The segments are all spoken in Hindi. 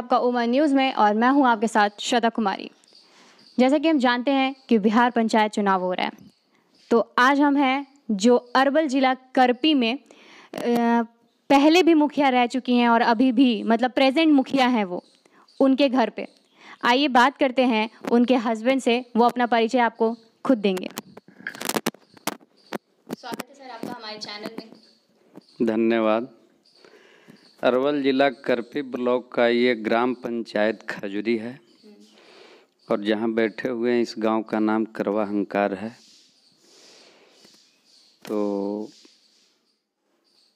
आपका उमा न्यूज़ में और मैं हूं आपके साथ श्रद्धा कुमारी जैसा कि हम जानते हैं कि बिहार पंचायत चुनाव हो रहा है तो आज हम हैं जो अरवल जिला करपी में पहले भी मुखिया रह चुकी हैं और अभी भी मतलब प्रेजेंट मुखिया हैं वो उनके घर पे आइए बात करते हैं उनके हस्बैंड से वो अपना परिचय आपको खुद देंगे स्वागत है सर आपका हमारे चैनल में धन्यवाद अरवल ज़िला करपी ब्लॉक का ये ग्राम पंचायत खजुरी है और जहाँ बैठे हुए हैं इस गांव का नाम करवा हंकार है तो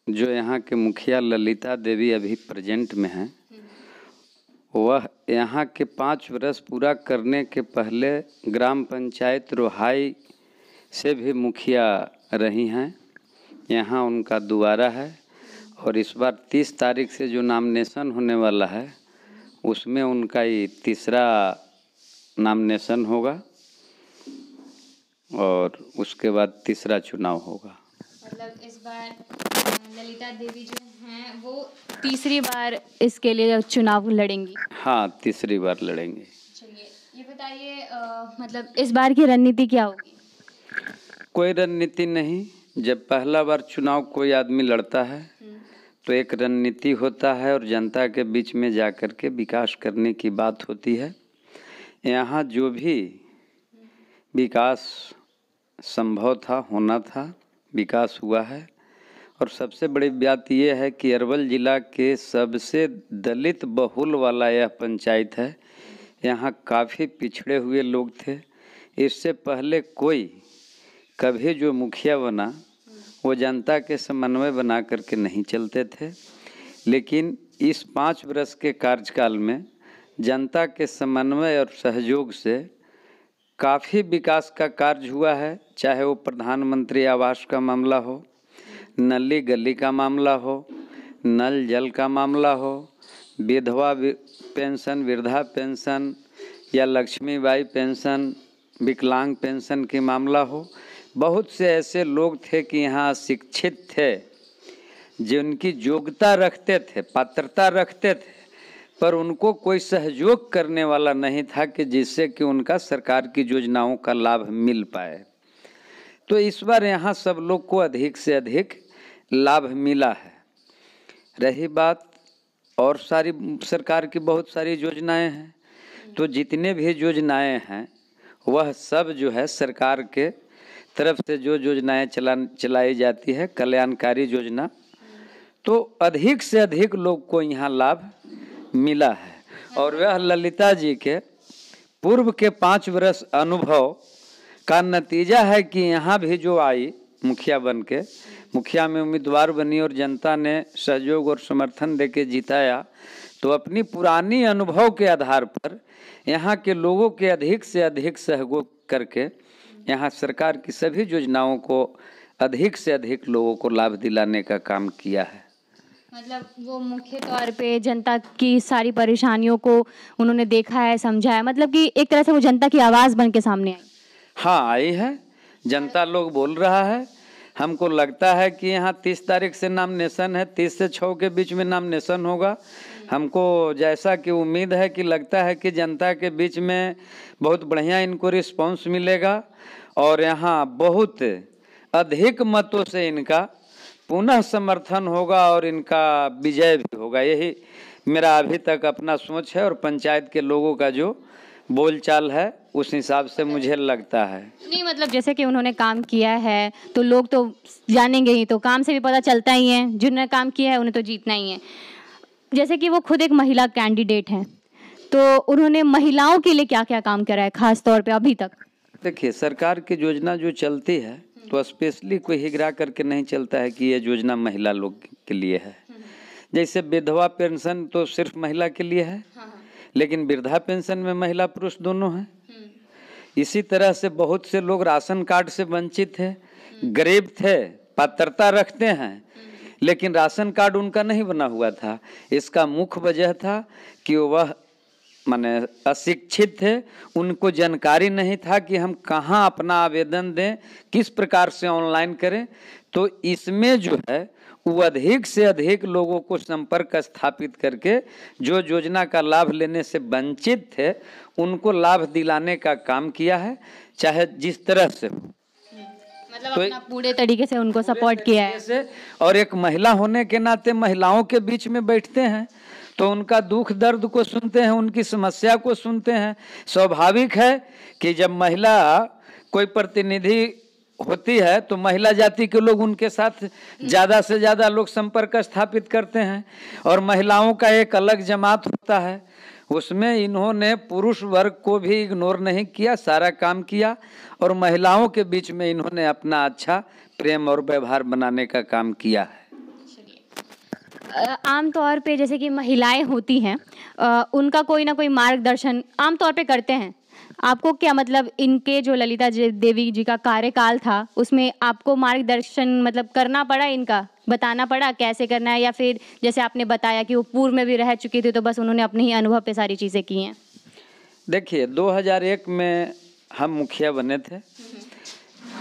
जो यहाँ के मुखिया ललिता देवी अभी प्रेजेंट में हैं वह यहाँ के पाँच वर्ष पूरा करने के पहले ग्राम पंचायत रोहाई से भी मुखिया रही हैं यहाँ उनका दोबारा है और इस बार तीस तारीख से जो नामनेशन होने वाला है उसमें उनका ये तीसरा नामनेशन होगा और उसके बाद तीसरा चुनाव होगा मतलब इस बार ललिता देवी जो हैं वो तीसरी बार इसके लिए चुनाव लड़ेंगी हाँ तीसरी बार लड़ेंगे चलिए ये बताइए मतलब इस बार की रणनीति क्या होगी कोई रणनीति नहीं जब पहला बार चुनाव कोई आदमी लड़ता है हम्म। तो एक रणनीति होता है और जनता के बीच में जा कर के विकास करने की बात होती है यहाँ जो भी विकास संभव था होना था विकास हुआ है और सबसे बड़ी बात यह है कि अरवल ज़िला के सबसे दलित बहुल वाला यह पंचायत है यहाँ काफ़ी पिछड़े हुए लोग थे इससे पहले कोई कभी जो मुखिया बना वो जनता के समन्वय बना करके नहीं चलते थे लेकिन इस पाँच वर्ष के कार्यकाल में जनता के समन्वय और सहयोग से काफ़ी विकास का कार्य हुआ है चाहे वो प्रधानमंत्री आवास का मामला हो नली गली का मामला हो नल जल का मामला हो विधवा पेंशन वृद्धा पेंशन या लक्ष्मीबाई पेंशन विकलांग पेंशन के मामला हो बहुत से ऐसे लोग थे कि यहाँ शिक्षित थे जिनकी योग्यता रखते थे पात्रता रखते थे पर उनको कोई सहयोग करने वाला नहीं था कि जिससे कि उनका सरकार की योजनाओं का लाभ मिल पाए तो इस बार यहाँ सब लोग को अधिक से अधिक लाभ मिला है रही बात और सारी सरकार की बहुत सारी योजनाएं हैं तो जितने भी योजनाएं हैं वह सब जो है सरकार के तरफ से जो योजनाएं चला चलाई जाती है कल्याणकारी योजना तो अधिक से अधिक लोग को यहाँ लाभ मिला है और वह ललिता जी के पूर्व के पाँच वर्ष अनुभव का नतीजा है कि यहाँ भी जो आई मुखिया बन के मुखिया में उम्मीदवार बनी और जनता ने सहयोग और समर्थन देके जिताया तो अपनी पुरानी अनुभव के आधार पर यहाँ के लोगों के अधिक से अधिक सहयोग करके यहाँ सरकार की सभी योजनाओं को अधिक से अधिक लोगों को लाभ दिलाने का काम किया है मतलब वो मुख्य तौर पे जनता की सारी परेशानियों को उन्होंने देखा है समझा है मतलब कि एक तरह से वो जनता की आवाज़ बन के सामने आई हाँ आई है जनता लोग बोल रहा है हमको लगता है कि यहाँ तीस तारीख से नामनेशन है तीस से छः के बीच में नामनेशन होगा हमको जैसा कि उम्मीद है कि लगता है कि जनता के बीच में बहुत बढ़िया इनको रिस्पॉन्स मिलेगा और यहाँ बहुत अधिक मतों से इनका पुनः समर्थन होगा और इनका विजय भी होगा यही मेरा अभी तक अपना सोच है और पंचायत के लोगों का जो बोलचाल है उस हिसाब से मुझे लगता है नहीं मतलब जैसे कि उन्होंने काम किया है तो लोग तो जानेंगे ही तो काम से भी पता चलता ही है जिन्होंने काम किया है उन्हें तो जीतना ही है जैसे कि वो खुद एक महिला कैंडिडेट हैं तो उन्होंने महिलाओं के लिए क्या क्या काम करा है खास तौर पे अभी तक देखिए सरकार की योजना जो चलती है तो स्पेशली कोई हिगरा करके नहीं चलता है कि ये योजना महिला लोग के लिए है जैसे विधवा पेंशन तो सिर्फ महिला के लिए है हाँ, हाँ। लेकिन वृद्धा पेंशन में महिला पुरुष दोनों हैं हम्म। इसी तरह से बहुत से लोग राशन कार्ड से वंचित है गरीब थे पात्रता रखते हैं लेकिन राशन कार्ड उनका नहीं बना हुआ था इसका मुख्य वजह था कि वह माने अशिक्षित थे उनको जानकारी नहीं था कि हम कहाँ अपना आवेदन दें किस प्रकार से ऑनलाइन करें तो इसमें जो है वो अधिक से अधिक लोगों को संपर्क स्थापित करके जो योजना का लाभ लेने से वंचित थे उनको लाभ दिलाने का काम किया है चाहे जिस तरह से हो मतलब तो अपना पूरे तरीके से उनको सपोर्ट किया है और एक महिला होने के नाते महिलाओं के बीच में बैठते हैं तो उनका दुख दर्द को सुनते हैं उनकी समस्या को सुनते हैं स्वाभाविक है कि जब महिला कोई प्रतिनिधि होती है तो महिला जाति के लोग उनके साथ ज़्यादा से ज़्यादा लोग संपर्क स्थापित करते हैं और महिलाओं का एक अलग जमात होता है उसमें इन्होंने पुरुष वर्ग को भी इग्नोर नहीं किया सारा काम किया और महिलाओं के बीच में इन्होंने अपना अच्छा प्रेम और व्यवहार बनाने का काम किया है आमतौर पे जैसे कि महिलाएं होती हैं उनका कोई ना कोई मार्गदर्शन आमतौर पे करते हैं आपको क्या मतलब इनके जो ललिता देवी जी का कार्यकाल था उसमें आपको मार्गदर्शन मतलब करना पड़ा इनका बताना पड़ा कैसे करना है या फिर जैसे आपने बताया कि वो पूर्व में भी रह चुकी थी तो बस उन्होंने अपने ही अनुभव पे सारी चीज़ें की हैं देखिए 2001 में हम मुखिया बने थे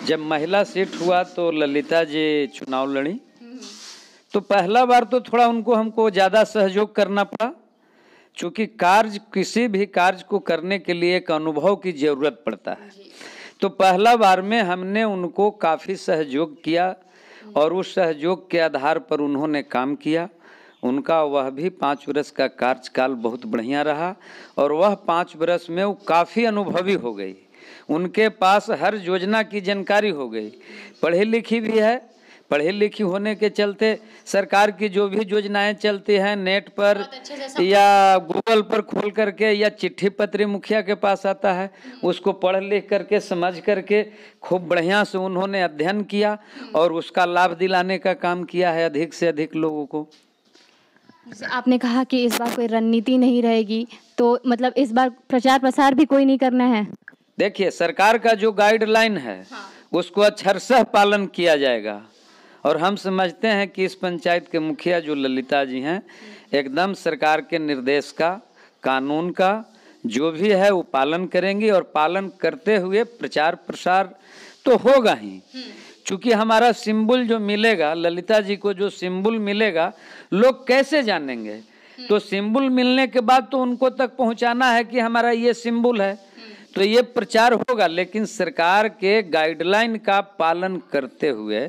जब महिला सीट हुआ तो ललिता जी चुनाव लड़ी हम्म। तो पहला बार तो थोड़ा उनको हमको ज़्यादा सहयोग करना पड़ा चूँकि कार्य किसी भी कार्य को करने के लिए एक अनुभव की जरूरत पड़ता है तो पहला बार में हमने उनको काफ़ी सहयोग किया और उस सहयोग के आधार पर उन्होंने काम किया उनका वह भी पाँच वर्ष का कार्यकाल बहुत बढ़िया रहा और वह पाँच वर्ष में वो काफ़ी अनुभवी हो गई उनके पास हर योजना की जानकारी हो गई पढ़ी लिखी भी है पढ़े लिखी होने के चलते सरकार की जो भी योजनाएं चलती हैं नेट पर या गूगल पर खोल करके या चिट्ठी पत्री मुखिया के पास आता है हम्म। उसको पढ़ लिख करके समझ करके खूब बढ़िया से उन्होंने अध्ययन किया हम्म। और उसका लाभ दिलाने का काम किया है अधिक से अधिक लोगों को आपने कहा कि इस बार कोई रणनीति नहीं रहेगी तो मतलब इस बार प्रचार प्रसार भी कोई नहीं करना है देखिए सरकार का जो गाइडलाइन है हाँ। उसको अक्षरशः अच्छा पालन किया जाएगा और हम समझते हैं कि इस पंचायत के मुखिया जो ललिता जी हैं एकदम सरकार के निर्देश का कानून का जो भी है वो पालन करेंगी और पालन करते हुए प्रचार प्रसार तो होगा ही क्योंकि हमारा सिंबल जो मिलेगा ललिता जी को जो सिंबल मिलेगा लोग कैसे जानेंगे तो सिंबल मिलने के बाद तो उनको तक पहुंचाना है कि हमारा ये सिंबल है तो ये प्रचार होगा लेकिन सरकार के गाइडलाइन का पालन करते हुए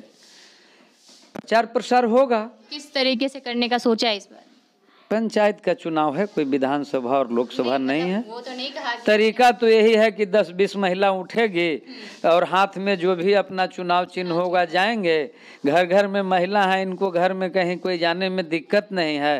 प्रचार प्रसार होगा किस तरीके से करने का सोचा है इस बार पंचायत का चुनाव है कोई विधानसभा और लोकसभा नहीं, नहीं मतलब है वो तो नहीं कहा तरीका तो यही है कि 10-20 महिला उठेगी और हाथ में जो भी अपना चुनाव चिन्ह हाँ, होगा जाएंगे घर घर में महिला है इनको घर में कहीं कोई जाने में दिक्कत नहीं है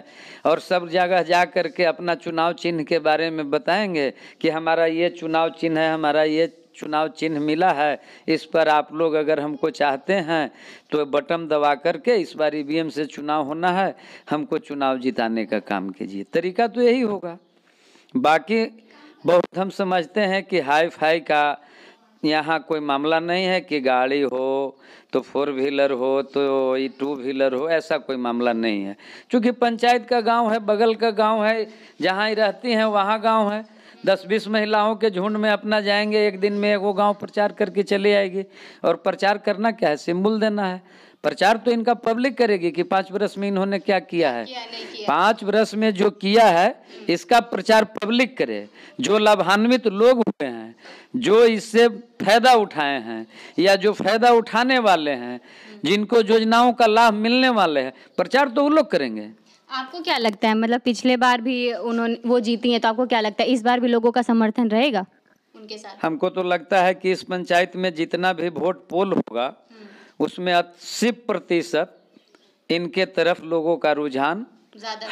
और सब जगह जा करके अपना चुनाव चिन्ह के बारे में बताएंगे कि हमारा ये चुनाव चिन्ह है हमारा ये चुनाव चिन्ह मिला है इस पर आप लोग अगर हमको चाहते हैं तो बटन दबा करके इस बार ई से चुनाव होना है हमको चुनाव जिताने का काम कीजिए तरीका तो यही होगा बाकी बहुत हम समझते हैं कि हाई फाई का यहाँ कोई मामला नहीं है कि गाड़ी हो तो फोर व्हीलर हो तो ये टू व्हीलर हो ऐसा कोई मामला नहीं है क्योंकि पंचायत का गांव है बगल का गांव है जहाँ ही रहती हैं वहाँ गांव है दस बीस महिलाओं के झुंड में अपना जाएंगे एक दिन में वो गांव प्रचार करके चले आएगी और प्रचार करना क्या है सिंबल देना है प्रचार तो इनका पब्लिक करेगी कि पांच वर्ष में इन्होंने क्या किया है पाँच पांच वर्ष में जो किया है इसका प्रचार पब्लिक करे जो लाभान्वित लोग हुए हैं जो इससे फायदा उठाए हैं या जो फायदा उठाने वाले हैं जिनको योजनाओं का लाभ मिलने वाले हैं प्रचार तो वो लोग करेंगे आपको क्या लगता है मतलब पिछले बार भी उन्होंने वो जीती हैं तो आपको क्या लगता है इस बार भी लोगों का समर्थन रहेगा उनके साथ हमको तो लगता है कि इस पंचायत में जितना भी वोट पोल होगा हम्म। उसमें अस्सी प्रतिशत इनके तरफ लोगों का रुझान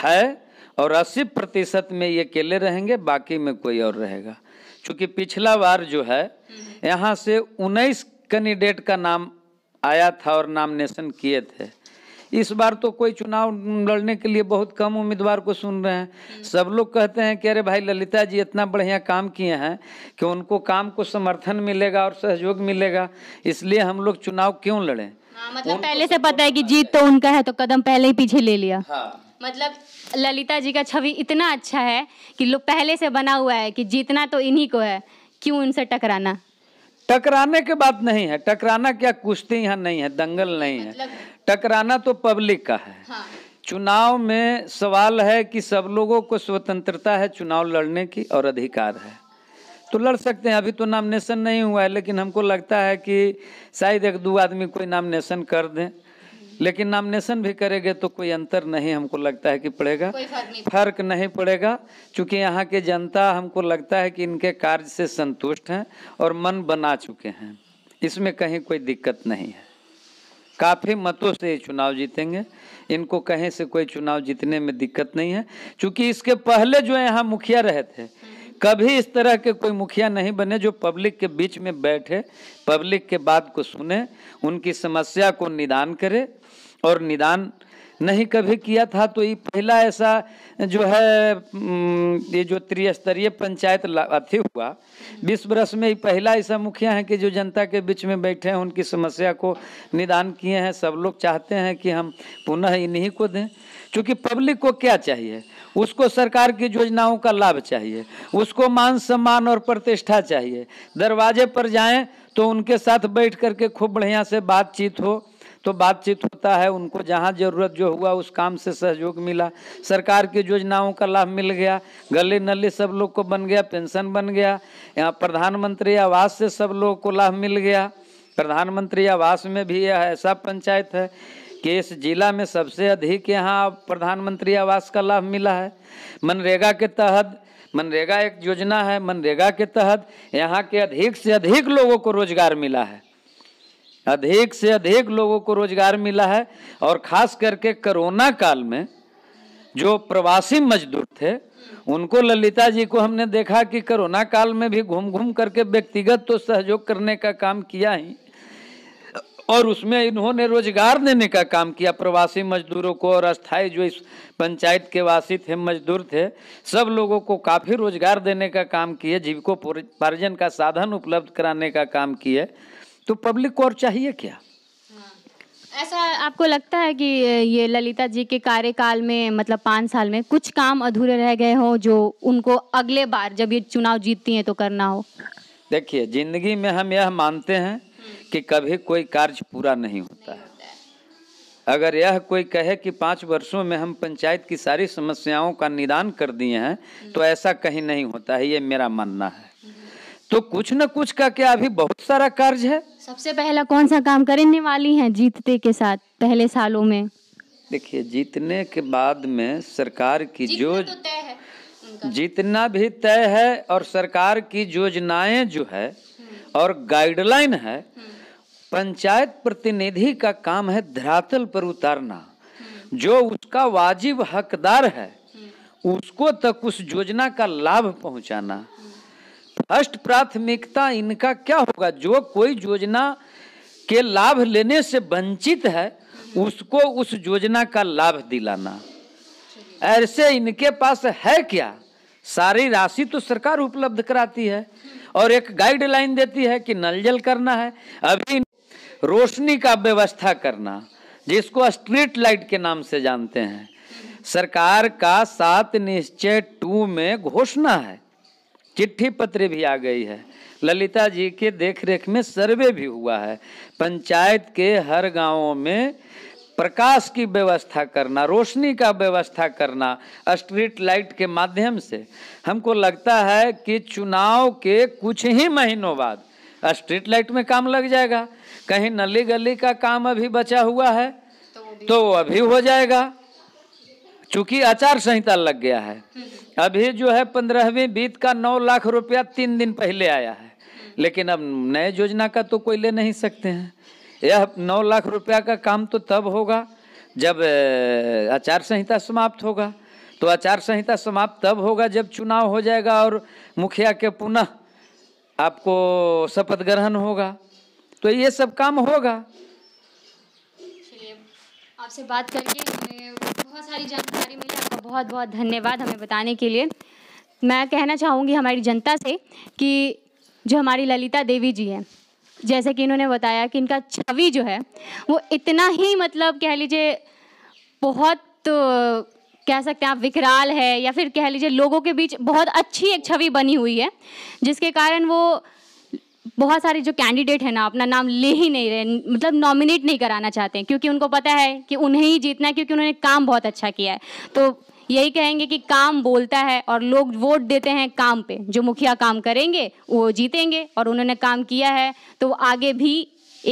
है और अस्सी प्रतिशत में ये अकेले रहेंगे बाकी में कोई और रहेगा क्योंकि पिछला बार जो है हम्म। यहाँ से उन्नीस कैंडिडेट का नाम आया था और नामिनेशन किए थे इस बार तो कोई चुनाव लड़ने के लिए बहुत कम उम्मीदवार को सुन रहे हैं सब लोग कहते हैं कि अरे भाई ललिता जी इतना बढ़िया काम किए हैं कि उनको काम को समर्थन मिलेगा और सहयोग मिलेगा इसलिए हम लोग चुनाव क्यों लड़े हाँ, मतलब पहले से पता है कि जीत तो उनका है तो कदम पहले ही पीछे ले लिया हाँ। मतलब ललिता जी का छवि इतना अच्छा है कि लोग पहले से बना हुआ है कि जीतना तो इन्हीं को है क्यों उनसे टकराना टकराने के बात नहीं है टकराना क्या कुश्ती यहाँ नहीं है दंगल नहीं है मतलब- टकराना तो पब्लिक का है हाँ। चुनाव में सवाल है कि सब लोगों को स्वतंत्रता है चुनाव लड़ने की और अधिकार है तो लड़ सकते हैं अभी तो नामनेशन नहीं हुआ है लेकिन हमको लगता है कि शायद एक दो आदमी कोई नामनेशन कर दें लेकिन नामिनेशन भी करेंगे तो कोई अंतर नहीं हमको लगता है कि पड़ेगा फर्क नहीं पड़ेगा क्योंकि यहाँ के जनता हमको लगता है कि इनके कार्य से संतुष्ट हैं और मन बना चुके हैं इसमें कहीं कोई दिक्कत नहीं है काफ़ी मतों से ये चुनाव जीतेंगे इनको कहीं से कोई चुनाव जीतने में दिक्कत नहीं है क्योंकि इसके पहले जो यहाँ मुखिया रहे थे कभी इस तरह के कोई मुखिया नहीं बने जो पब्लिक के बीच में बैठे पब्लिक के बात को सुने उनकी समस्या को निदान करे और निदान नहीं कभी किया था तो ये पहला ऐसा जो है ये जो त्रिस्तरीय पंचायत अथी हुआ बीस वर्ष में पहला ऐसा मुखिया है कि जो जनता के बीच में बैठे हैं उनकी समस्या को निदान किए हैं सब लोग चाहते हैं कि हम पुनः इन्हीं को दें क्योंकि पब्लिक को क्या चाहिए उसको सरकार की योजनाओं का लाभ चाहिए उसको मान सम्मान और प्रतिष्ठा चाहिए दरवाजे पर जाएं तो उनके साथ बैठ करके खूब बढ़िया से बातचीत हो तो बातचीत होता है उनको जहाँ ज़रूरत जो हुआ उस काम से सहयोग मिला सरकार की योजनाओं का लाभ मिल गया गले नले सब लोग को बन गया पेंशन बन गया यहाँ प्रधानमंत्री आवास से सब लोग को लाभ मिल गया प्रधानमंत्री आवास में भी यह ऐसा पंचायत है कि इस जिला में सबसे अधिक यहाँ प्रधानमंत्री आवास का लाभ मिला है मनरेगा के तहत मनरेगा एक योजना है मनरेगा के तहत यहाँ के अधिक से अधिक लोगों को रोजगार मिला है अधिक से अधिक लोगों को रोजगार मिला है और खास करके कोरोना काल में जो प्रवासी मजदूर थे उनको ललिता जी को हमने देखा कि कोरोना काल में भी घूम घूम करके व्यक्तिगत तो सहयोग करने का काम किया ही और उसमें इन्होंने रोजगार देने का काम किया प्रवासी मजदूरों को और अस्थायी जो इस पंचायत के वासी थे मजदूर थे सब लोगों को काफ़ी रोजगार देने का काम किए जीविकोपार्जन का साधन उपलब्ध कराने का काम किए तो पब्लिक को और चाहिए क्या हाँ। ऐसा आपको लगता है कि ये ललिता जी के कार्यकाल में मतलब पाँच साल में कुछ काम अधूरे रह गए हों जो उनको अगले बार जब ये चुनाव जीतती हैं तो करना हो देखिए जिंदगी में हम यह मानते हैं कि कभी कोई कार्य पूरा नहीं होता है अगर यह कोई कहे कि पाँच वर्षों में हम पंचायत की सारी समस्याओं का निदान कर दिए हैं तो ऐसा कहीं नहीं होता है ये मेरा मानना है तो कुछ न कुछ का क्या अभी बहुत सारा कार्य है सबसे पहला कौन सा काम करने वाली हैं जीतते के साथ पहले सालों में देखिए जीतने के बाद में सरकार की जो तो जीतना भी तय है और सरकार की योजनाएं जो है हम्म। और गाइडलाइन है हम्म। पंचायत प्रतिनिधि का काम है धरातल पर उतारना हम्म। जो उसका वाजिब हकदार है उसको तक उस योजना का लाभ पहुंचाना फर्स्ट प्राथमिकता इनका क्या होगा जो कोई योजना के लाभ लेने से वंचित है उसको उस योजना का लाभ दिलाना ऐसे इनके पास है क्या सारी राशि तो सरकार उपलब्ध कराती है और एक गाइडलाइन देती है कि नल जल करना है अभी रोशनी का व्यवस्था करना जिसको स्ट्रीट लाइट के नाम से जानते हैं सरकार का सात निश्चय टू में घोषणा है चिट्ठी पत्र भी आ गई है ललिता जी के देखरेख में सर्वे भी हुआ है पंचायत के हर गांवों में प्रकाश की व्यवस्था करना रोशनी का व्यवस्था करना स्ट्रीट लाइट के माध्यम से हमको लगता है कि चुनाव के कुछ ही महीनों बाद स्ट्रीट लाइट में काम लग जाएगा कहीं नली गली का काम अभी बचा हुआ है तो वो तो अभी हो जाएगा चूंकि आचार संहिता लग गया है अभी जो है पंद्रहवीं बीत का नौ लाख रुपया तीन दिन पहले आया है लेकिन अब नए योजना का तो कोई ले नहीं सकते हैं यह नौ लाख रुपया का काम तो तब होगा जब आचार संहिता समाप्त होगा तो आचार संहिता समाप्त तब होगा जब चुनाव हो जाएगा और मुखिया के पुनः आपको शपथ ग्रहण होगा तो ये सब काम होगा आपसे बात करके बहुत सारी जानकारी मिली आपका बहुत बहुत धन्यवाद हमें बताने के लिए मैं कहना चाहूँगी हमारी जनता से कि जो हमारी ललिता देवी जी हैं जैसे कि इन्होंने बताया कि इनका छवि जो है वो इतना ही मतलब कह लीजिए बहुत तो कह सकते हैं आप विकराल है या फिर कह लीजिए लोगों के बीच बहुत अच्छी एक छवि बनी हुई है जिसके कारण वो बहुत सारे जो कैंडिडेट हैं ना अपना नाम ले ही नहीं रहे मतलब नॉमिनेट नहीं कराना चाहते हैं क्योंकि उनको पता है कि उन्हें ही जीतना है क्योंकि उन्होंने काम बहुत अच्छा किया है तो यही कहेंगे कि काम बोलता है और लोग वोट देते हैं काम पे जो मुखिया काम करेंगे वो जीतेंगे और उन्होंने काम किया है तो आगे भी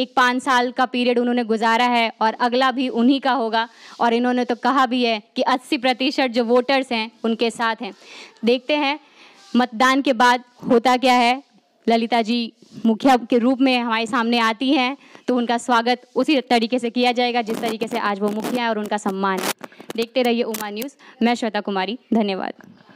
एक पाँच साल का पीरियड उन्होंने गुजारा है और अगला भी उन्हीं का होगा और इन्होंने तो कहा भी है कि अस्सी प्रतिशत जो वोटर्स हैं उनके साथ हैं देखते हैं मतदान के बाद होता क्या है ललिता जी मुखिया के रूप में हमारे सामने आती हैं तो उनका स्वागत उसी तरीके से किया जाएगा जिस तरीके से आज वो मुखिया हैं और उनका सम्मान है देखते रहिए उमा न्यूज़ मैं श्वेता कुमारी धन्यवाद